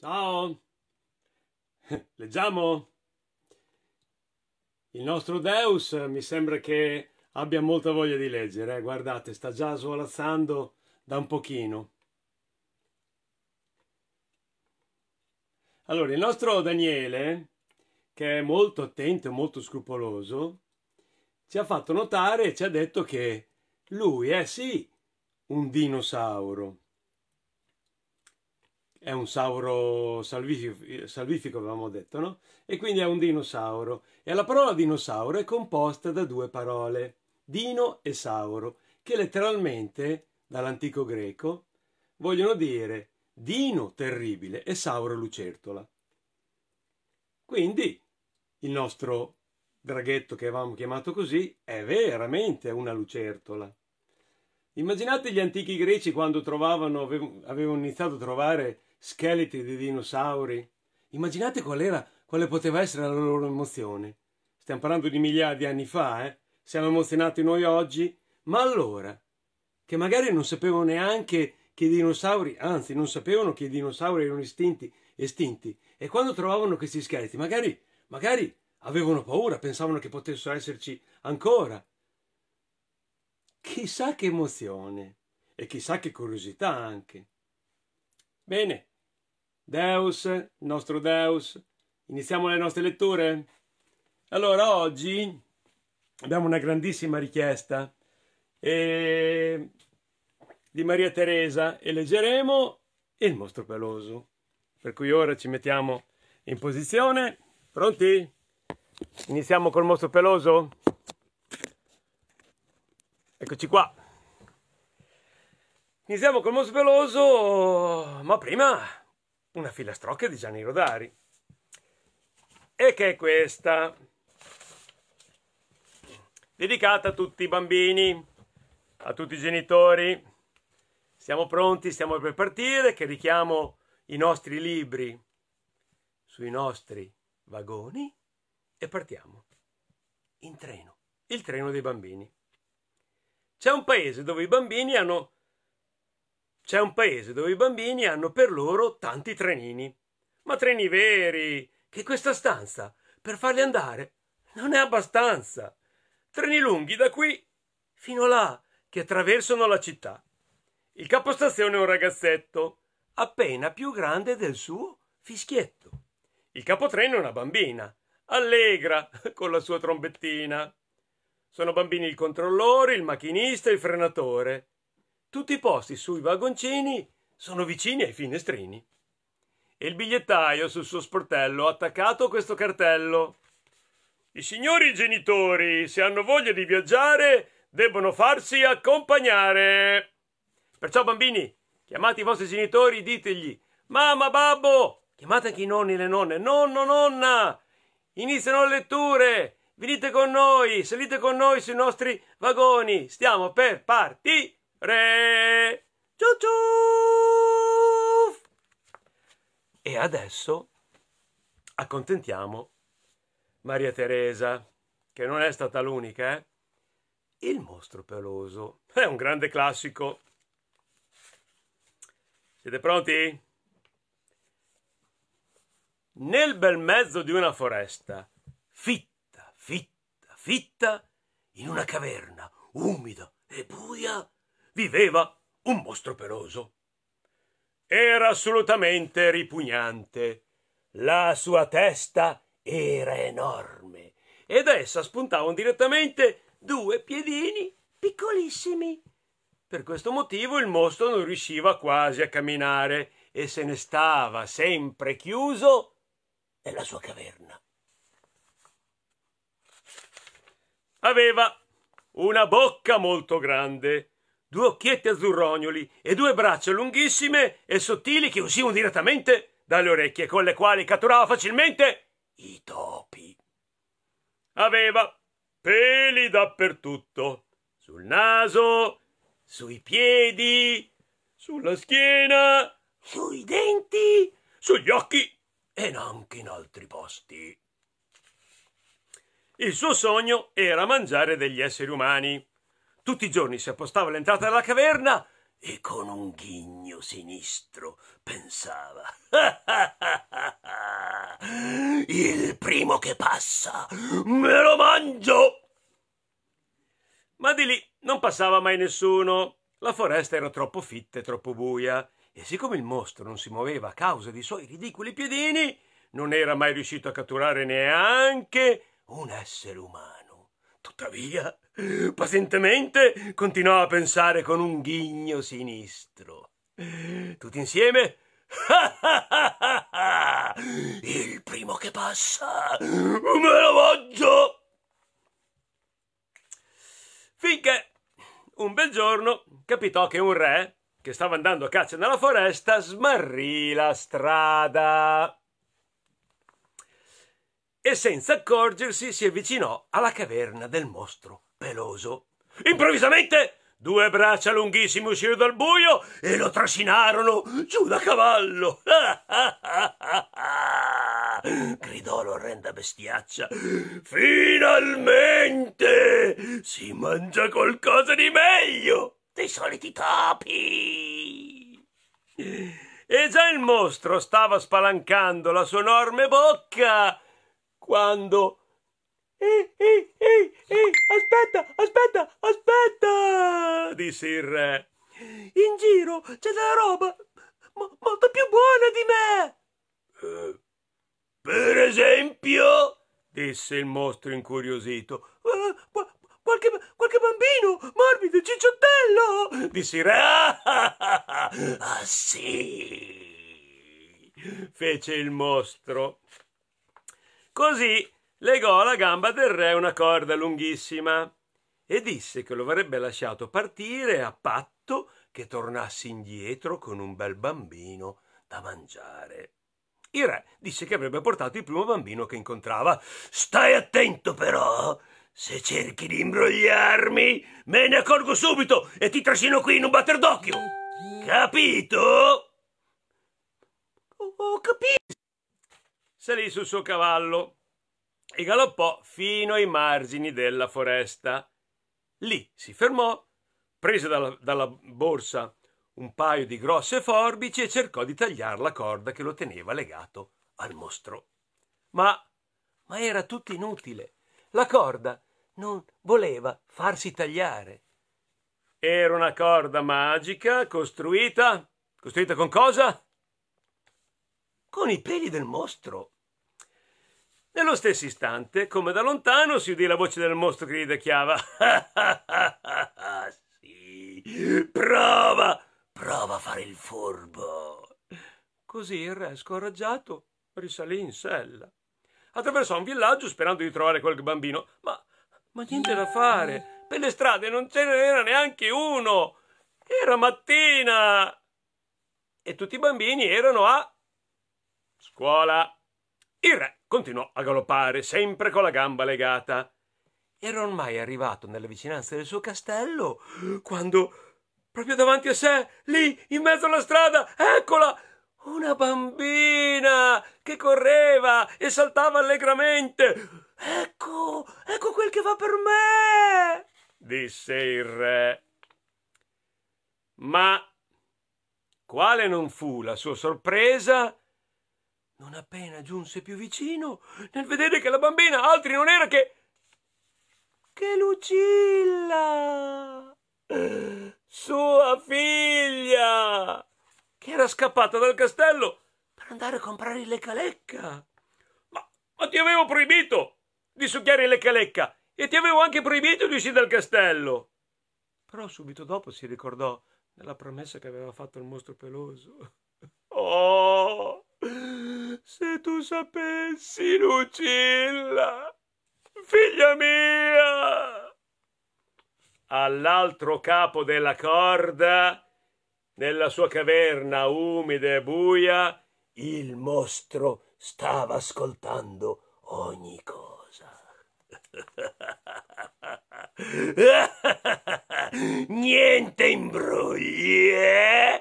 Ciao! Leggiamo! Il nostro Deus mi sembra che abbia molta voglia di leggere, eh? guardate, sta già svolazzando da un pochino. Allora, il nostro Daniele, che è molto attento e molto scrupoloso, ci ha fatto notare e ci ha detto che lui è sì un dinosauro, è un sauro salvifico, eh, salvifico avevamo detto, no? E quindi è un dinosauro. E la parola dinosauro è composta da due parole, dino e sauro, che letteralmente, dall'antico greco, vogliono dire dino terribile e sauro lucertola. Quindi il nostro draghetto che avevamo chiamato così è veramente una lucertola. Immaginate gli antichi greci quando trovavano, avevano iniziato a trovare scheletri di dinosauri. Immaginate qual era, quale poteva essere la loro emozione. Stiamo parlando di migliaia di anni fa, eh? Siamo emozionati noi oggi, ma allora, che magari non sapevano neanche che i dinosauri, anzi, non sapevano che i dinosauri erano estinti, estinti. E quando trovavano questi scheletri, magari, magari avevano paura, pensavano che potessero esserci ancora. Chissà che emozione e chissà che curiosità anche. Bene, Deus, nostro Deus, iniziamo le nostre letture? Allora, oggi abbiamo una grandissima richiesta eh, di Maria Teresa e leggeremo Il mostro peloso. Per cui ora ci mettiamo in posizione. Pronti? Iniziamo col mostro peloso? Eccoci qua. Iniziamo col mostro peloso, ma prima una filastrocca di Gianni Rodari. E che è questa, dedicata a tutti i bambini, a tutti i genitori. Siamo pronti, stiamo per partire, che richiamo i nostri libri sui nostri vagoni e partiamo in treno, il treno dei bambini. C'è un paese dove i bambini hanno c'è un paese dove i bambini hanno per loro tanti trenini, ma treni veri, che questa stanza, per farli andare, non è abbastanza. Treni lunghi da qui fino là, che attraversano la città. Il capostazione è un ragazzetto, appena più grande del suo fischietto. Il capotreno è una bambina, allegra con la sua trombettina. Sono bambini il controllore, il macchinista e il frenatore. Tutti i posti sui vagoncini sono vicini ai finestrini. E il bigliettaio sul suo sportello ha attaccato questo cartello. I signori genitori, se hanno voglia di viaggiare, debbono farsi accompagnare. Perciò, bambini, chiamate i vostri genitori, ditegli: Mamma, babbo, chiamate anche i nonni e le nonne, nonno, nonna. Iniziano le letture. Venite con noi, salite con noi sui nostri vagoni. Stiamo per partire. Re! ciu ciu. E adesso accontentiamo Maria Teresa, che non è stata l'unica, eh? Il mostro peloso. È un grande classico. Siete pronti? Nel bel mezzo di una foresta, fitta, fitta, fitta, in una caverna umida e buia, viveva un mostro peloso. Era assolutamente ripugnante. La sua testa era enorme e da essa spuntavano direttamente due piedini piccolissimi. Per questo motivo il mostro non riusciva quasi a camminare e se ne stava sempre chiuso nella sua caverna. Aveva una bocca molto grande due occhietti azzurrognoli e due braccia lunghissime e sottili che uscivano direttamente dalle orecchie, con le quali catturava facilmente i topi. Aveva peli dappertutto, sul naso, sui piedi, sulla schiena, sui denti, sugli occhi e anche in altri posti. Il suo sogno era mangiare degli esseri umani tutti i giorni si appostava all'entrata della caverna e con un ghigno sinistro pensava Il primo che passa me lo mangio! Ma di lì non passava mai nessuno. La foresta era troppo fitta e troppo buia e siccome il mostro non si muoveva a causa dei suoi ridicoli piedini, non era mai riuscito a catturare neanche un essere umano. Tuttavia, Pazientemente continuò a pensare con un ghigno sinistro. Tutti insieme. Il primo che passa me lo mangio! Finché un bel giorno capitò che un re, che stava andando a caccia nella foresta, smarrì la strada e senza accorgersi si avvicinò alla caverna del mostro peloso. Improvvisamente due braccia lunghissime uscirono dal buio e lo trascinarono giù da cavallo. Gridò l'orrenda bestiaccia. Finalmente si mangia qualcosa di meglio dei soliti topi. E già il mostro stava spalancando la sua enorme bocca quando ehi, ehi, ehi, aspetta, aspetta, aspetta, disse il re. In giro c'è della roba mo- molto più buona di me. Eh, per esempio, disse il mostro incuriosito, eh, qu- qualche, qualche bambino morbido, cicciottello, disse il re. ah, ah sì, fece il mostro. Così legò alla gamba del re una corda lunghissima e disse che lo avrebbe lasciato partire a patto che tornasse indietro con un bel bambino da mangiare. Il re disse che avrebbe portato il primo bambino che incontrava. Stai attento però! Se cerchi di imbrogliarmi, me ne accorgo subito e ti trascino qui in un batter d'occhio! Capito? Ho oh, capito! Salì sul suo cavallo e galoppò fino ai margini della foresta. Lì si fermò, prese dalla, dalla borsa un paio di grosse forbici e cercò di tagliare la corda che lo teneva legato al mostro. Ma, ma era tutto inutile. La corda non voleva farsi tagliare. Era una corda magica costruita. costruita con cosa? Con i peli del mostro. Nello stesso istante, come da lontano, si udì la voce del mostro che gli decchiava. sì, prova, prova a fare il furbo. Così il re, scoraggiato, risalì in sella. Attraversò un villaggio sperando di trovare qualche bambino, ma, ma niente da fare. Per le strade non ce n'era neanche uno. Era mattina. E tutti i bambini erano a scuola. Il re continuò a galoppare, sempre con la gamba legata. Era ormai arrivato nelle vicinanze del suo castello, quando, proprio davanti a sé, lì, in mezzo alla strada, eccola! Una bambina che correva e saltava allegramente. Ecco, ecco quel che va per me! disse il re. Ma quale non fu la sua sorpresa non appena giunse più vicino, nel vedere che la bambina altri non era che. che Lucilla! Sua figlia! Che era scappata dal castello per andare a comprare le calecca. Ma, ma ti avevo proibito di succhiare le calecca e ti avevo anche proibito di uscire dal castello. Però subito dopo si ricordò della promessa che aveva fatto il mostro peloso. Oh! Se tu sapessi, Lucilla, figlia mia! All'altro capo della corda, nella sua caverna umida e buia, il mostro stava ascoltando ogni cosa. Niente imbrogli, eh?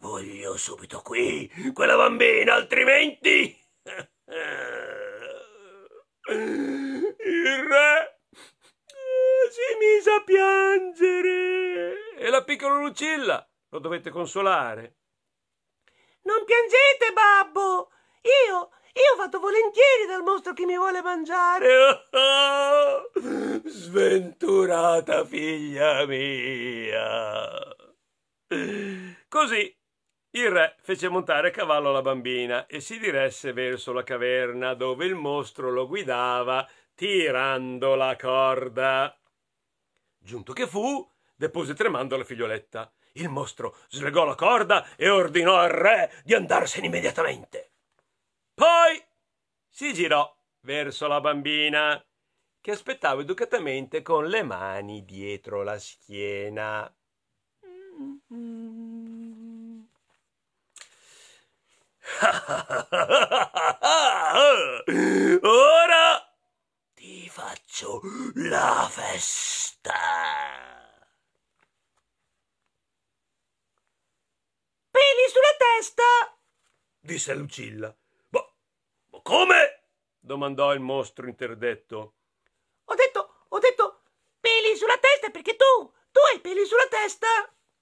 Voglio subito qui quella bambina, altrimenti... Il re si mise a piangere e la piccola Lucilla lo dovette consolare. Non piangete, babbo! Io, io vado volentieri dal mostro che mi vuole mangiare. Sventurata figlia mia! Così il re fece montare a cavallo la bambina e si diresse verso la caverna dove il mostro lo guidava tirando la corda. Giunto che fu, depose tremando la figlioletta. Il mostro slegò la corda e ordinò al re di andarsene immediatamente. Poi si girò verso la bambina, che aspettava educatamente con le mani dietro la schiena. Mm-hmm. Ora ti faccio la festa. Peli sulla testa, disse Lucilla. Ma, boh, ma boh, come? domandò il mostro interdetto. Ho detto, ho detto, peli sulla testa perché tu, tu hai peli sulla testa.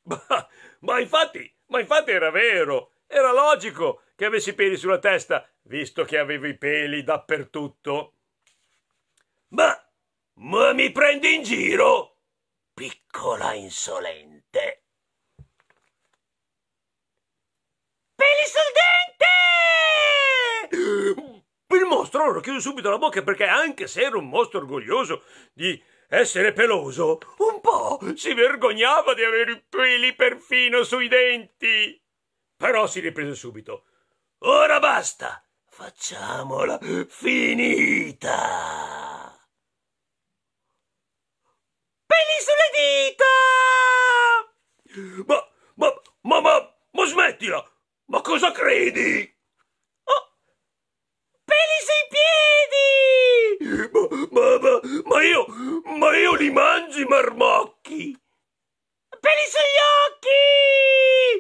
ma, ma infatti, ma infatti era vero, era logico che avessi peli sulla testa, visto che avevo i peli dappertutto. Ma, ma mi prendi in giro? Piccola insolente. Peli sul dente! Il mostro lo chiude subito la bocca perché anche se era un mostro orgoglioso di essere peloso, un po' si vergognava di avere i peli perfino sui denti. Però si riprese subito. Ora basta! Facciamola finita! Peli sulle dita! Ma, ma, ma, ma, ma smettila! Ma cosa credi? Oh, peli sui piedi! Ma, ma, ma, ma io, ma io li mangi i marmocchi! Peli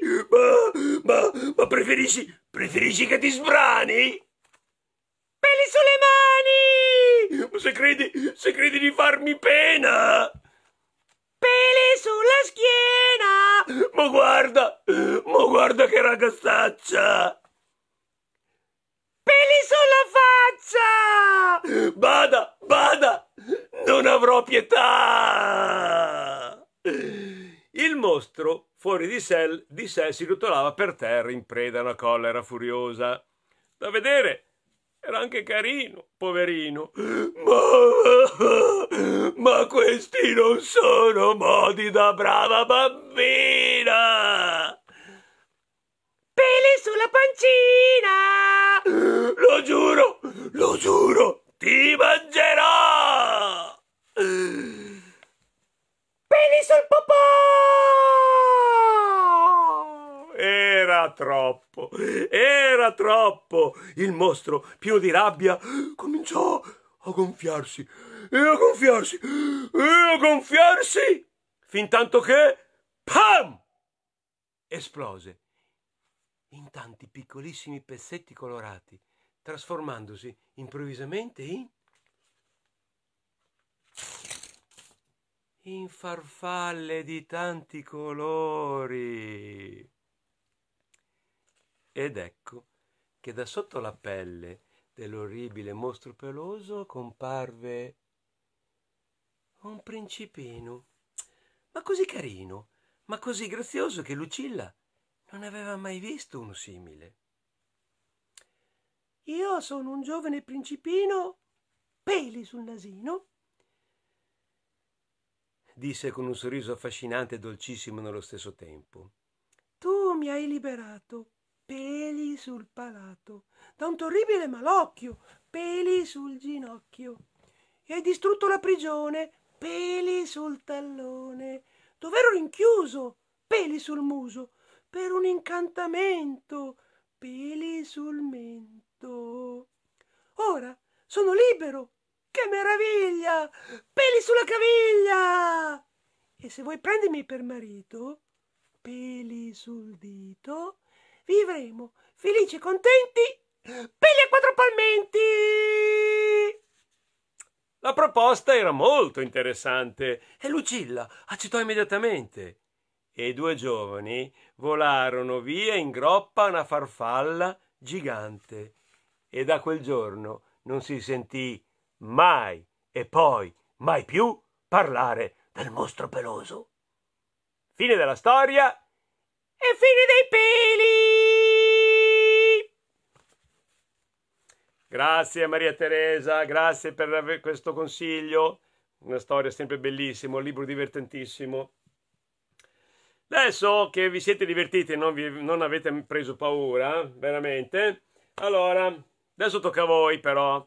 sugli occhi! Ma, ma, ma preferisci Preferisci che ti sbrani? Peli sulle mani! Se credi, se credi di farmi pena! Peli sulla schiena! Ma guarda, ma guarda che ragazzaccia! Peli sulla faccia! Bada, bada! Non avrò pietà! Il mostro fuori di sé, di sé si rotolava per terra in preda a una collera furiosa. Da vedere era anche carino, poverino. Ma, ma questi non sono modi da brava bambina! Peli sulla pancina! Lo giuro, lo giuro, ti mangerò! penis sul popò! Era troppo, era troppo! Il mostro, pieno di rabbia, cominciò a gonfiarsi, e a gonfiarsi, e a gonfiarsi, fin tanto che, pam! esplose in tanti piccolissimi pezzetti colorati, trasformandosi improvvisamente in in farfalle di tanti colori. Ed ecco che da sotto la pelle dell'orribile mostro peloso comparve un principino, ma così carino, ma così grazioso che Lucilla non aveva mai visto uno simile. Io sono un giovane principino, peli sul nasino, disse con un sorriso affascinante e dolcissimo nello stesso tempo. Tu mi hai liberato, peli sul palato, da un orribile malocchio, peli sul ginocchio. E hai distrutto la prigione, peli sul tallone, dov'ero rinchiuso, peli sul muso, per un incantamento, peli sul mento. Ora sono libero, che meraviglia! Peli sulla caviglia! E se vuoi prendermi per marito, peli sul dito, vivremo felici e contenti, peli a quattro palmenti! La proposta era molto interessante e Lucilla accettò immediatamente. E i due giovani volarono via in groppa a una farfalla gigante. E da quel giorno non si sentì mai e poi mai più parlare del mostro peloso. Fine della storia e fine dei peli! Grazie Maria Teresa, grazie per questo consiglio. Una storia sempre bellissima, un libro divertentissimo. Adesso che vi siete divertiti e non, non avete preso paura, veramente, allora, adesso tocca a voi però.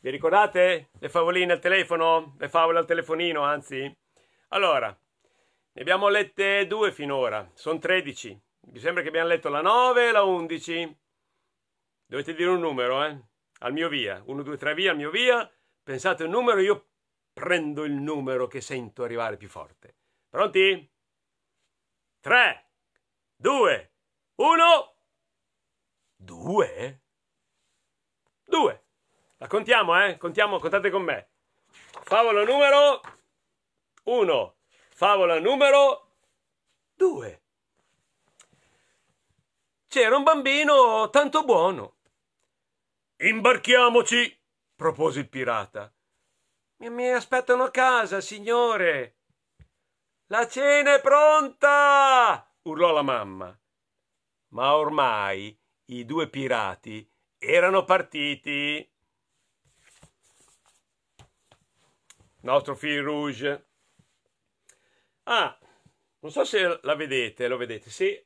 Vi ricordate le favoline al telefono? Le favole al telefonino, anzi? Allora, ne abbiamo lette due finora, sono 13. Mi sembra che abbiamo letto la 9 e la 11. Dovete dire un numero, eh? Al mio via. 1, 2, 3 via, al mio via. Pensate un numero, io prendo il numero che sento arrivare più forte. Pronti? 3, 2, 1, 2, 2. La contiamo, eh? Contiamo, contate con me. Favola numero 1. Favola numero 2. C'era un bambino tanto buono. Imbarchiamoci, propose il pirata. Mi aspettano a casa, signore. La cena è pronta! urlò la mamma. Ma ormai i due pirati erano partiti. nostro fil rouge. Ah, non so se la vedete, lo vedete, sì.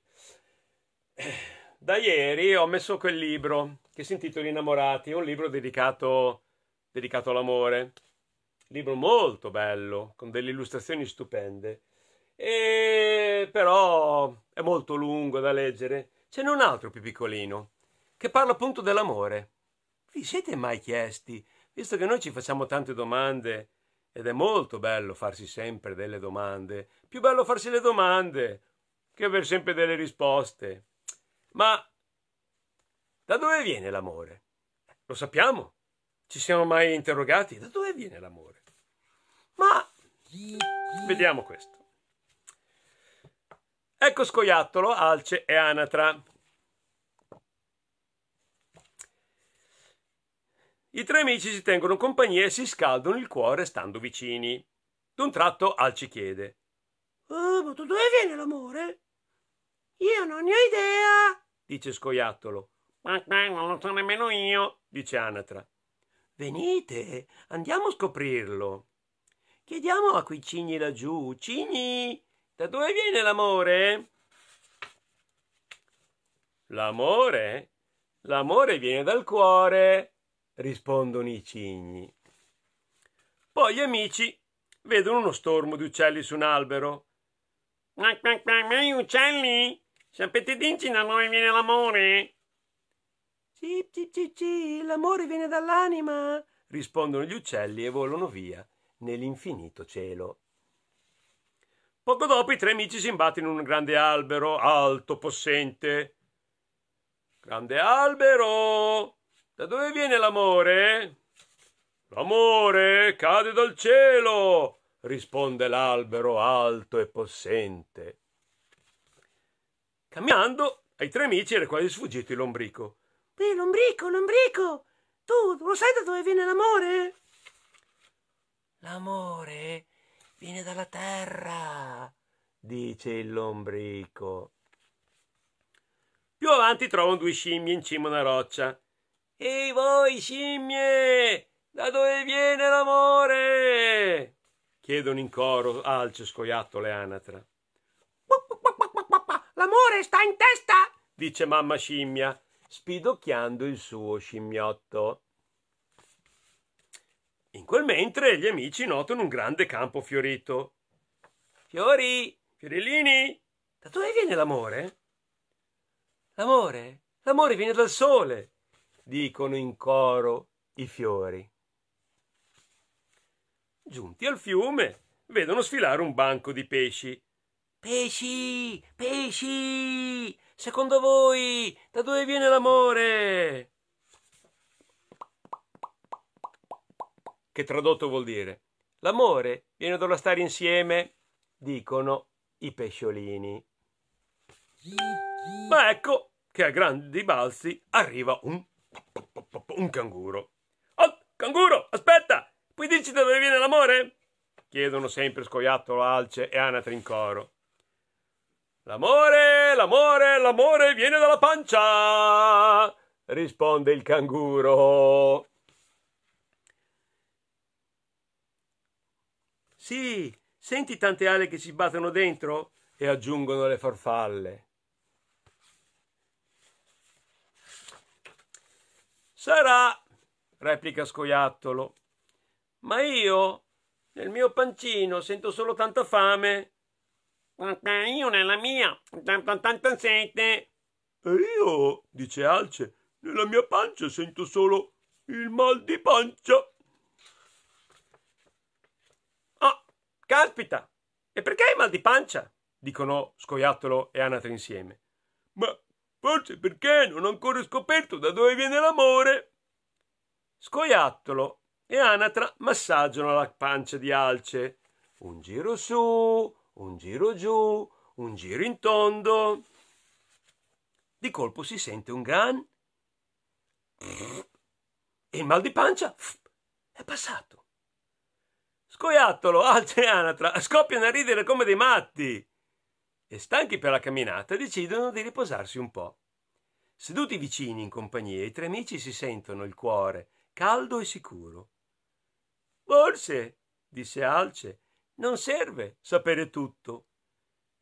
Da ieri ho messo quel libro che si intitola Innamorati, un libro dedicato, dedicato all'amore. Libro molto bello, con delle illustrazioni stupende. E però è molto lungo da leggere. Ce n'è un altro più piccolino, che parla appunto dell'amore. Vi siete mai chiesti, visto che noi ci facciamo tante domande, ed è molto bello farsi sempre delle domande. Più bello farsi le domande che aver sempre delle risposte. Ma da dove viene l'amore? Lo sappiamo. Ci siamo mai interrogati? Da dove viene l'amore? Ma vediamo questo. Ecco scoiattolo, alce e anatra I tre amici si tengono compagnia e si scaldano il cuore stando vicini. D'un tratto Al ci chiede: Oh, ma da dove viene l'amore? Io non ne ho idea, dice Scoiattolo. Ma non lo so nemmeno io, dice Anatra. Venite, andiamo a scoprirlo. Chiediamo a quei cigni laggiù. Cigni, da dove viene l'amore? L'amore? L'amore viene dal cuore, rispondono i cigni. Poi gli amici vedono uno stormo di uccelli su un albero. Ma i uccelli? Sapete dirci da dove viene l'amore? Sì, sì, sì, sì, l'amore viene dall'anima, rispondono gli uccelli e volano via nell'infinito cielo. Poco dopo i tre amici si imbattono in un grande albero, alto, possente. Grande albero, da dove viene l'amore? L'amore cade dal cielo, risponde l'albero alto e possente. Camminando, ai tre amici era quasi sfuggito il lombrico. Beh, lombrico, lombrico, tu lo sai da dove viene l'amore? L'amore viene dalla terra, dice il lombrico. Più avanti trovano due scimmie in cima a una roccia. E voi scimmie, da dove viene l'amore? Chiedono in coro alce, scoiattole, anatra. L'amore sta in testa, dice mamma scimmia, spidocchiando il suo scimmiotto. In quel mentre gli amici notano un grande campo fiorito. Fiori, fiorellini, da dove viene l'amore? L'amore? L'amore viene dal sole, dicono in coro i fiori. Giunti al fiume, vedono sfilare un banco di pesci. Pesci, pesci, secondo voi da dove viene l'amore? Che tradotto vuol dire? L'amore viene dallo stare insieme, dicono i pesciolini. Ma ecco che a grandi balzi arriva un un canguro. Oh, canguro, aspetta! Puoi dirci da dove viene l'amore? Chiedono sempre scoiattolo alce e anatre in coro. L'amore, l'amore, l'amore viene dalla pancia! risponde il canguro. Sì, senti tante ali che si battono dentro? E aggiungono le farfalle. Sarà, replica scoiattolo. Ma io, nel mio pancino, sento solo tanta fame. Io nella mia, tanta tanta sete. E io, dice Alce, nella mia pancia sento solo il mal di pancia. Ah, caspita! E perché hai mal di pancia? dicono Scoiattolo e Anatre insieme. Ma Forse perché non ho ancora scoperto da dove viene l'amore. Scoiattolo e Anatra massaggiano la pancia di Alce. Un giro su, un giro giù, un giro in tondo. Di colpo si sente un gran e il mal di pancia è passato. Scoiattolo, Alce e anatra, scoppiano a ridere come dei matti e stanchi per la camminata decidono di riposarsi un po'. Seduti vicini in compagnia, i tre amici si sentono il cuore caldo e sicuro. Forse, disse Alce, non serve sapere tutto.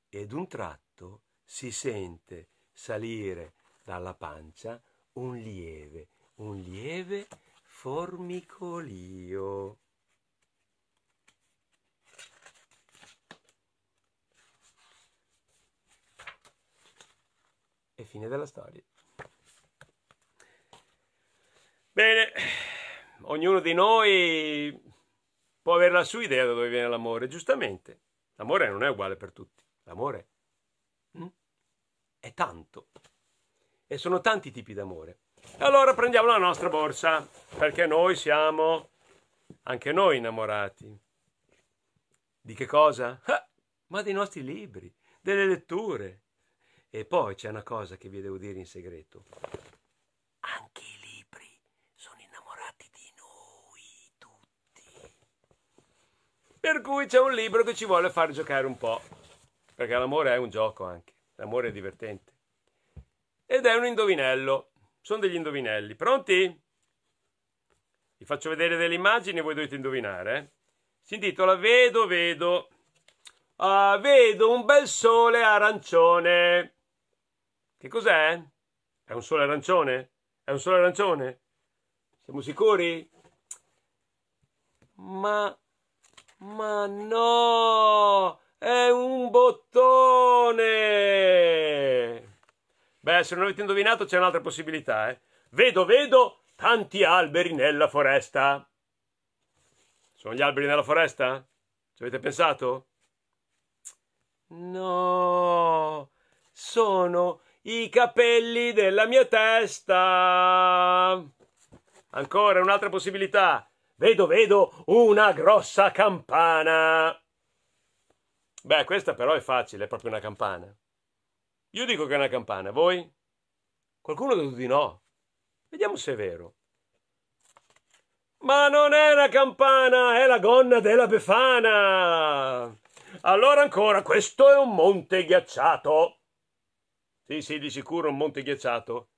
Ed un tratto si sente salire dalla pancia un lieve, un lieve formicolio. e fine della storia. Bene, ognuno di noi può avere la sua idea da dove viene l'amore, giustamente. L'amore non è uguale per tutti, l'amore mm, è tanto e sono tanti tipi d'amore. Allora prendiamo la nostra borsa perché noi siamo anche noi innamorati. Di che cosa? Eh, ma dei nostri libri, delle letture, e poi c'è una cosa che vi devo dire in segreto. Anche i libri sono innamorati di noi tutti. Per cui c'è un libro che ci vuole far giocare un po'. Perché l'amore è un gioco anche. L'amore è divertente. Ed è un indovinello. Sono degli indovinelli. Pronti? Vi faccio vedere delle immagini e voi dovete indovinare. Eh? Si intitola Vedo, vedo. Ah, vedo un bel sole arancione. Che cos'è? È un sole arancione? È un sole arancione? Siamo sicuri? Ma... Ma no! È un bottone! Beh, se non avete indovinato c'è un'altra possibilità, eh. Vedo, vedo tanti alberi nella foresta. Sono gli alberi nella foresta? Ci avete pensato? No, sono i capelli della mia testa. Ancora un'altra possibilità. Vedo, vedo una grossa campana. Beh, questa però è facile, è proprio una campana. Io dico che è una campana, voi? Qualcuno ha detto di no. Vediamo se è vero. Ma non è una campana, è la gonna della Befana. Allora ancora, questo è un monte ghiacciato. Sì, sì, di sicuro un monte ghiacciato.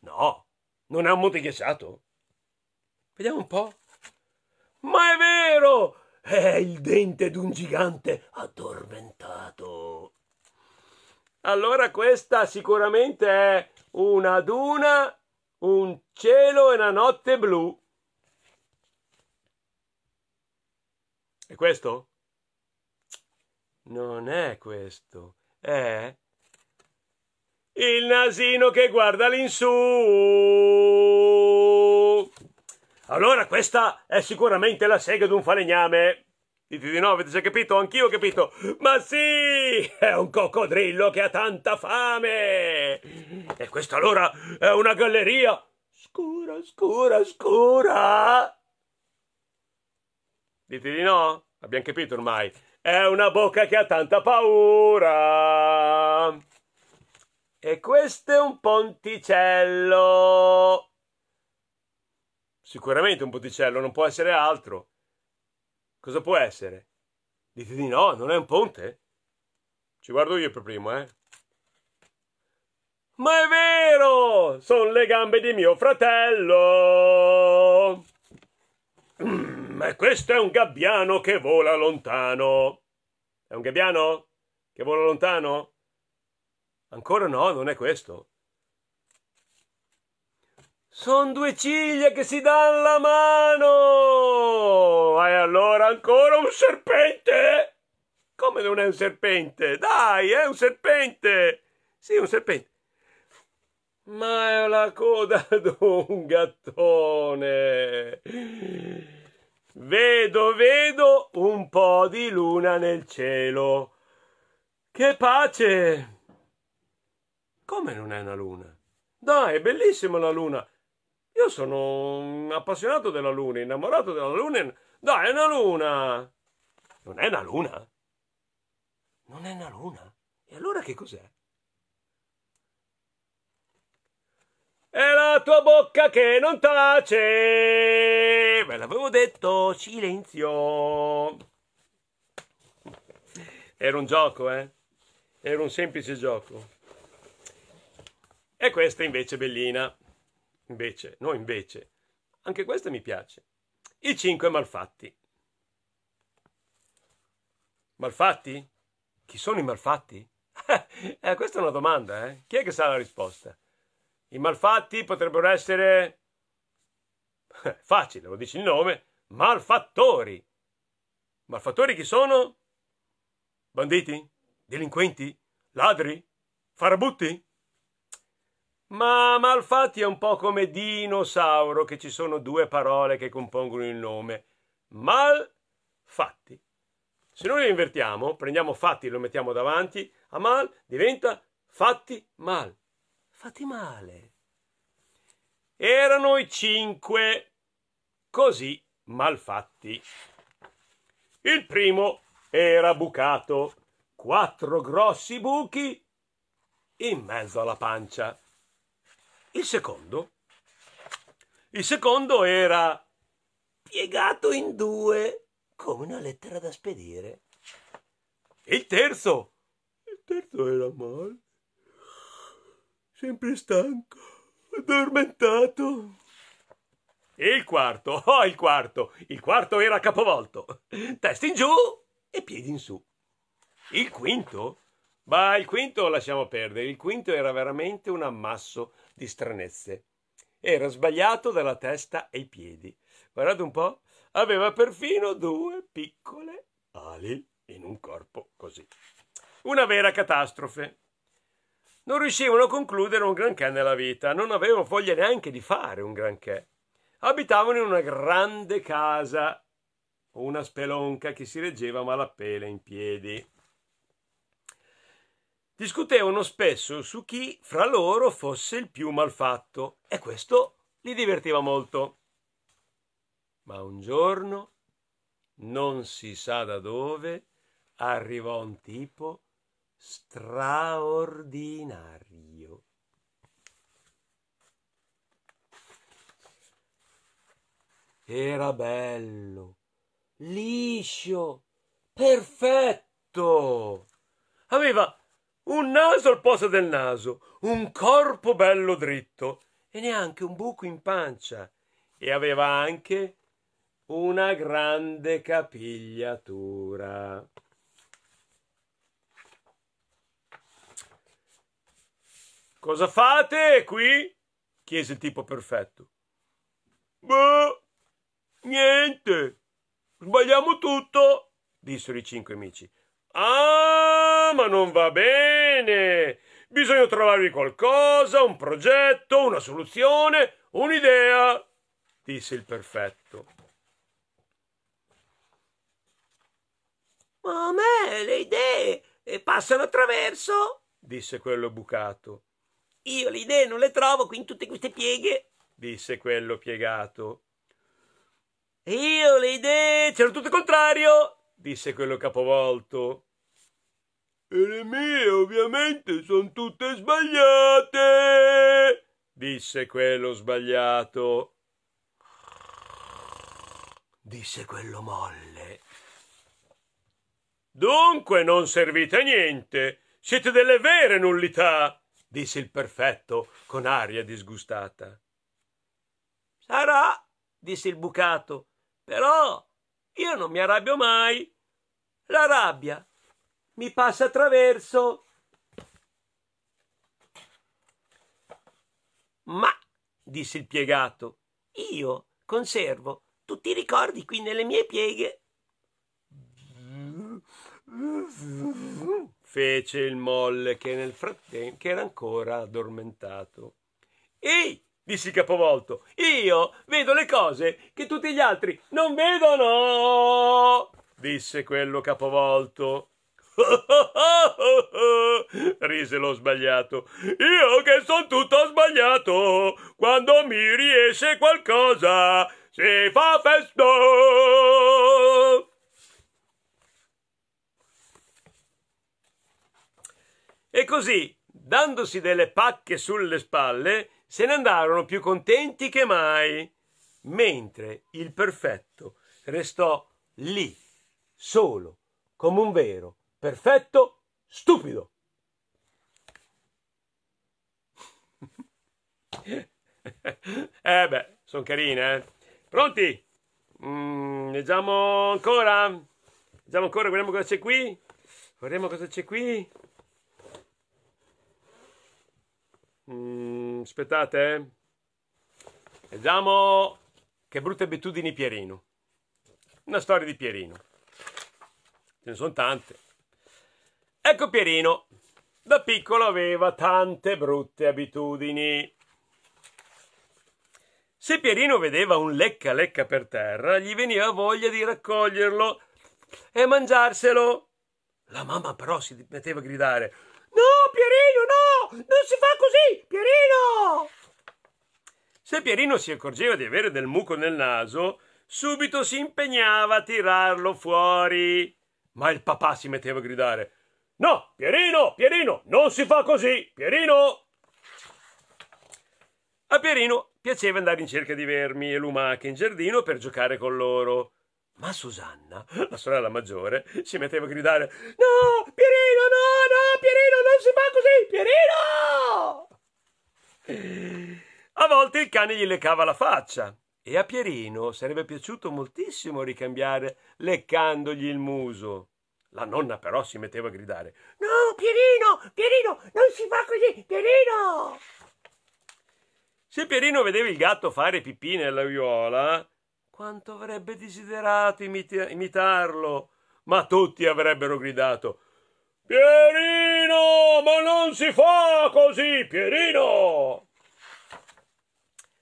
No, non è un monte ghiacciato. Vediamo un po'. Ma è vero! È il dente di un gigante addormentato. Allora questa sicuramente è una duna, un cielo e una notte blu. E questo? Non è questo, è il nasino che guarda l'insù. Allora questa è sicuramente la sega di un falegname. Dite di no, avete già capito? Anch'io ho capito. Ma sì, è un coccodrillo che ha tanta fame. E questa allora è una galleria scura, scura, scura. Dite di no? Abbiamo capito ormai. È una bocca che ha tanta paura. E questo è un ponticello. Sicuramente un ponticello, non può essere altro. Cosa può essere? Dite di no, non è un ponte? Ci guardo io per primo, eh. Ma è vero! Sono le gambe di mio fratello! Mm, e questo è un gabbiano che vola lontano. È un gabbiano che vola lontano? Ancora no, non è questo. Sono due ciglia che si danno la mano! E allora ancora un serpente? Come non è un serpente? Dai, è un serpente! Sì, è un serpente. Ma è la coda di un gattone. Vedo, vedo un po' di luna nel cielo. Che pace! Come non è una luna? Dai, è bellissima la luna. Io sono un appassionato della luna, innamorato della luna. Dai, è una luna. Non è una luna? Non è una luna? E allora che cos'è? È la tua bocca che non tace! Ve l'avevo detto, silenzio! Era un gioco, eh? Era un semplice gioco. E questa invece è bellina. Invece, no invece. Anche questa mi piace. I cinque malfatti. Malfatti? Chi sono i malfatti? eh, questa è una domanda, eh? Chi è che sa la risposta? I malfatti potrebbero essere... Facile, lo dici il nome. Malfattori. Malfattori chi sono? Banditi? Delinquenti? Ladri? Farabutti? Ma Malfatti è un po' come dinosauro, che ci sono due parole che compongono il nome. Malfatti. Se noi lo invertiamo, prendiamo fatti, e lo mettiamo davanti a mal, diventa fatti mal. Fatti male. Erano i cinque così malfatti. Il primo era bucato, quattro grossi buchi in mezzo alla pancia. Il secondo, il secondo era piegato in due come una lettera da spedire. Il terzo, il terzo era male, sempre stanco, addormentato. E il quarto, oh il quarto, il quarto era capovolto, testa in giù e piedi in su. Il quinto? Ma il quinto lasciamo perdere, il quinto era veramente un ammasso di stranezze. Era sbagliato dalla testa ai piedi. Guardate un po', aveva perfino due piccole ali in un corpo così. Una vera catastrofe. Non riuscivano a concludere un granché nella vita, non avevano voglia neanche di fare un granché. Abitavano in una grande casa, una spelonca che si reggeva malapena in piedi discutevano spesso su chi fra loro fosse il più malfatto e questo li divertiva molto. Ma un giorno, non si sa da dove, arrivò un tipo straordinario. Era bello, liscio, perfetto. Aveva un naso al posto del naso, un corpo bello dritto e neanche un buco in pancia. E aveva anche una grande capigliatura. Cosa fate qui? chiese il tipo perfetto. Boh, niente, sbagliamo tutto, dissero i cinque amici. Ah! non va bene. Bisogna trovarvi qualcosa, un progetto, una soluzione, un'idea, disse il perfetto. Ma a me le idee eh, passano attraverso, disse quello bucato. Io le idee non le trovo qui in tutte queste pieghe, disse quello piegato. Io le idee c'ero tutto il contrario, disse quello capovolto. E le mie ovviamente sono tutte sbagliate, disse quello sbagliato. Disse quello molle. Dunque non servite a niente, siete delle vere nullità, disse il perfetto con aria disgustata. Sarà, disse il bucato, però io non mi arrabbio mai. La rabbia mi passa attraverso. Ma, disse il piegato, io conservo tutti i ricordi qui nelle mie pieghe. Fece il molle che nel frattempo era ancora addormentato. Ehi! disse il capovolto. Io vedo le cose che tutti gli altri non vedono! disse quello capovolto. Rise lo sbagliato. Io che sono tutto sbagliato. Quando mi riesce qualcosa, si fa festa. E così, dandosi delle pacche sulle spalle, se ne andarono più contenti che mai, mentre il perfetto restò lì, solo, come un vero perfetto, stupido. eh beh, sono carine, eh. Pronti? Mm, leggiamo ancora? Leggiamo ancora, vediamo cosa c'è qui. Vediamo cosa c'è qui. Mm, aspettate. Eh. Leggiamo Che brutte abitudini Pierino. Una storia di Pierino. Ce ne sono tante. Ecco Pierino. Da piccolo aveva tante brutte abitudini. Se Pierino vedeva un lecca lecca per terra, gli veniva voglia di raccoglierlo e mangiarselo. La mamma però si metteva a gridare: No, Pierino, no! Non si fa così, Pierino! Se Pierino si accorgeva di avere del muco nel naso, subito si impegnava a tirarlo fuori. Ma il papà si metteva a gridare: No, Pierino, Pierino, non si fa così, Pierino! A Pierino piaceva andare in cerca di vermi e lumache in giardino per giocare con loro. Ma Susanna, la sorella maggiore, si metteva a gridare No, Pierino, no, no, Pierino, non si fa così, Pierino! A volte il cane gli leccava la faccia e a Pierino sarebbe piaciuto moltissimo ricambiare leccandogli il muso. La nonna però si metteva a gridare No, Pierino, Pierino, non si fa così, Pierino! Se Pierino vedeva il gatto fare pipì nella viola, quanto avrebbe desiderato imita- imitarlo, ma tutti avrebbero gridato Pierino, ma non si fa così, Pierino!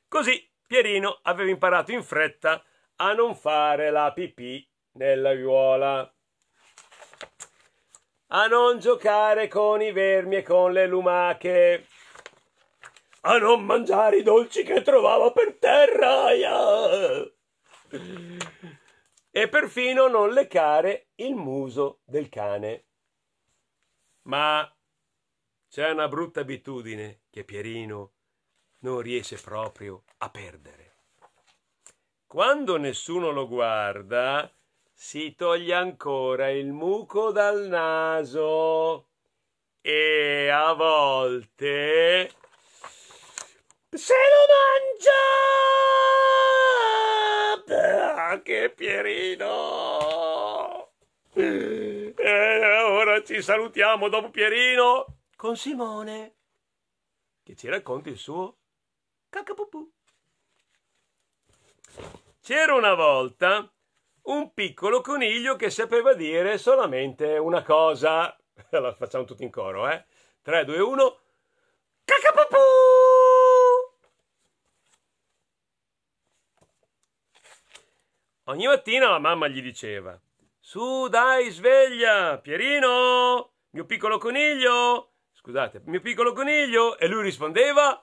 Così Pierino aveva imparato in fretta a non fare la pipì nella viola a non giocare con i vermi e con le lumache, a non mangiare i dolci che trovava per terra yeah! e perfino non leccare il muso del cane. Ma c'è una brutta abitudine che Pierino non riesce proprio a perdere. Quando nessuno lo guarda, si toglie ancora il muco dal naso e a volte se lo mangia ah, che Pierino e ora ci salutiamo dopo Pierino con Simone che ci racconta il suo cacapupù c'era una volta un piccolo coniglio che sapeva dire solamente una cosa. La facciamo tutti in coro, eh? 3, 2, 1. Cacapapù! Ogni mattina la mamma gli diceva: Su, dai, sveglia, Pierino, mio piccolo coniglio. Scusate, mio piccolo coniglio. E lui rispondeva: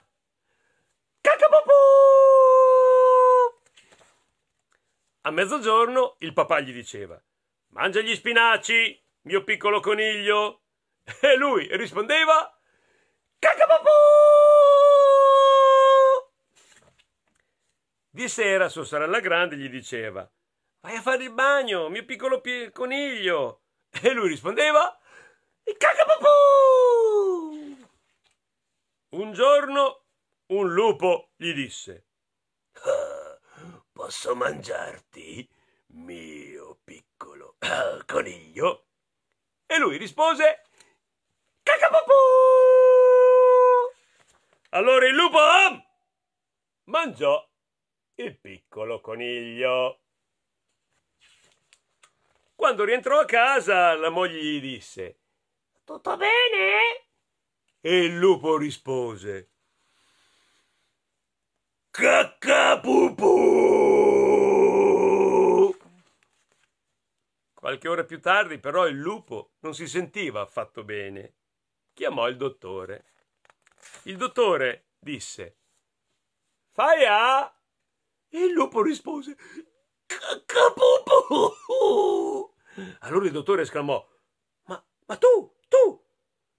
A mezzogiorno il papà gli diceva Mangia gli spinaci, mio piccolo coniglio. E lui rispondeva Cacapapù! Di sera sua sorella grande gli diceva Vai a fare il bagno, mio piccolo coniglio. E lui rispondeva Cacapapù! Un giorno un lupo gli disse Posso mangiarti, mio piccolo ah, coniglio? E lui rispose: Cacapapù! Allora il lupo ah, mangiò il piccolo coniglio. Quando rientrò a casa, la moglie gli disse: Tutto bene? E il lupo rispose: Caccapupù! Qualche ora più tardi però il lupo non si sentiva affatto bene. Chiamò il dottore. Il dottore disse Fai a! E il lupo rispose Caccapupù! Allora il dottore esclamò Ma, ma tu, tu,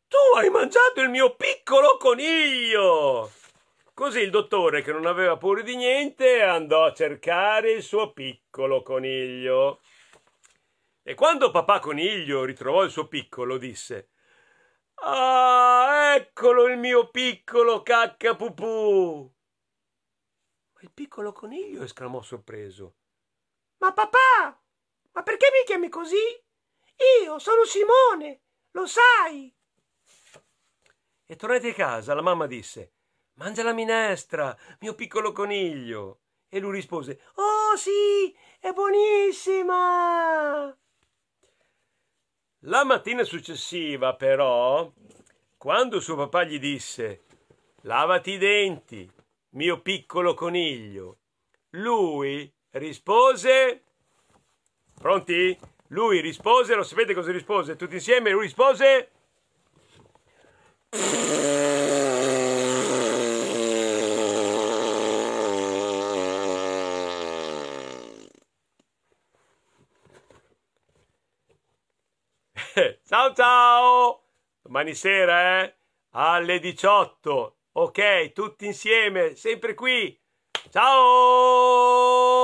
tu hai mangiato il mio piccolo coniglio! Così il dottore, che non aveva paura di niente, andò a cercare il suo piccolo coniglio. E quando papà coniglio ritrovò il suo piccolo, disse Ah, eccolo il mio piccolo cacca pupù! Ma il piccolo coniglio esclamò sorpreso. Ma papà, ma perché mi chiami così? Io sono Simone, lo sai! E tornati a casa, la mamma disse Mangia la minestra, mio piccolo coniglio. E lui rispose, Oh sì, è buonissima. La mattina successiva, però, quando suo papà gli disse, Lavati i denti, mio piccolo coniglio, lui rispose, Pronti? Lui rispose, lo sapete cosa rispose? Tutti insieme, lui rispose... Pfff. Ciao ciao! Domani sera, eh? Alle 18. Ok, tutti insieme, sempre qui. Ciao!